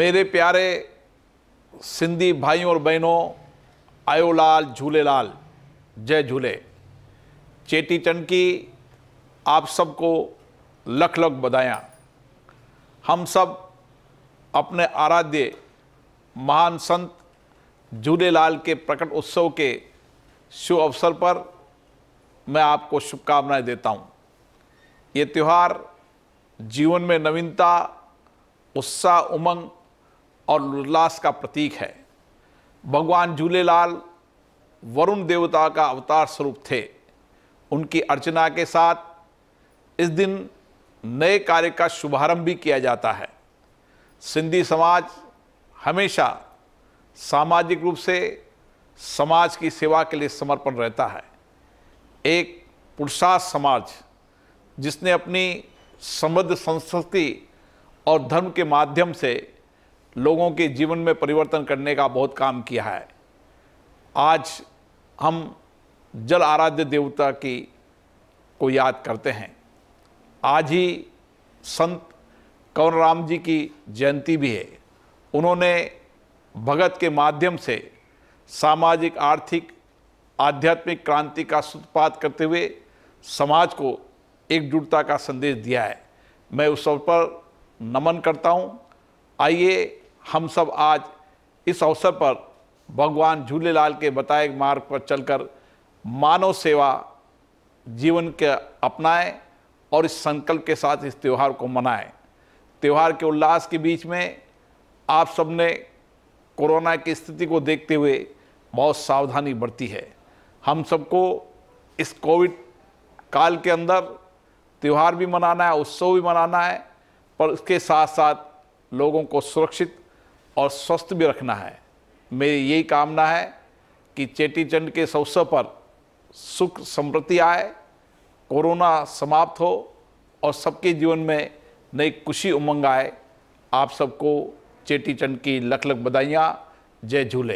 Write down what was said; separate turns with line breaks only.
मेरे प्यारे सिंधी भाइयों और बहनों आयो लाल झूलेलाल जय झूले चेटी चंड की आप सबको लख लख बधाया हम सब अपने आराध्य महान संत झूलेलाल के प्रकट उत्सव के शुभ अवसर पर मैं आपको शुभकामनाएं देता हूँ ये त्यौहार जीवन में नवीनता उत्साह उमंग और उल्लास का प्रतीक है भगवान झूलेलाल वरुण देवता का अवतार स्वरूप थे उनकी अर्चना के साथ इस दिन नए कार्य का शुभारंभ भी किया जाता है सिंधी समाज हमेशा सामाजिक रूप से समाज की सेवा के लिए समर्पण रहता है एक पुरुषार्थ समाज जिसने अपनी समृद्ध संस्कृति और धर्म के माध्यम से लोगों के जीवन में परिवर्तन करने का बहुत काम किया है आज हम जल आराध्य देवता की को याद करते हैं आज ही संत कंवर राम जी की जयंती भी है उन्होंने भगत के माध्यम से सामाजिक आर्थिक आध्यात्मिक क्रांति का सूत्रपात करते हुए समाज को एकजुटता का संदेश दिया है मैं उस पर नमन करता हूँ आइए हम सब आज इस अवसर पर भगवान झूलेलाल के बताए मार्ग पर चलकर मानव सेवा जीवन के अपनाएं और इस संकल्प के साथ इस त्यौहार को मनाएं त्यौहार के उल्लास के बीच में आप सबने कोरोना की स्थिति को देखते हुए बहुत सावधानी बरती है हम सबको इस कोविड काल के अंदर त्यौहार भी मनाना है उत्सव भी मनाना है पर इसके साथ साथ लोगों को सुरक्षित और स्वस्थ भी रखना है मेरी यही कामना है कि चेटी चंड के इस अवसर पर सुख समृद्धि आए कोरोना समाप्त हो और सबके जीवन में नई खुशी उमंग आए आप सबको चेटी चंड की लख लख बधाइयाँ जय झूले